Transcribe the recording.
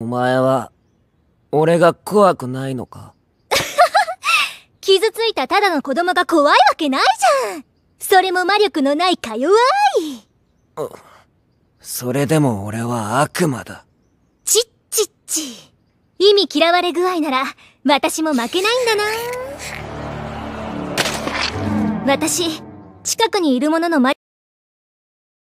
お前は、俺が怖くないのか 傷ついたただの子供が怖いわけないじゃんそれも魔力のないか弱いそれでも俺は悪魔だ。ちっちっち。意味嫌われ具合なら、私も負けないんだな。私、近くにいるものの魔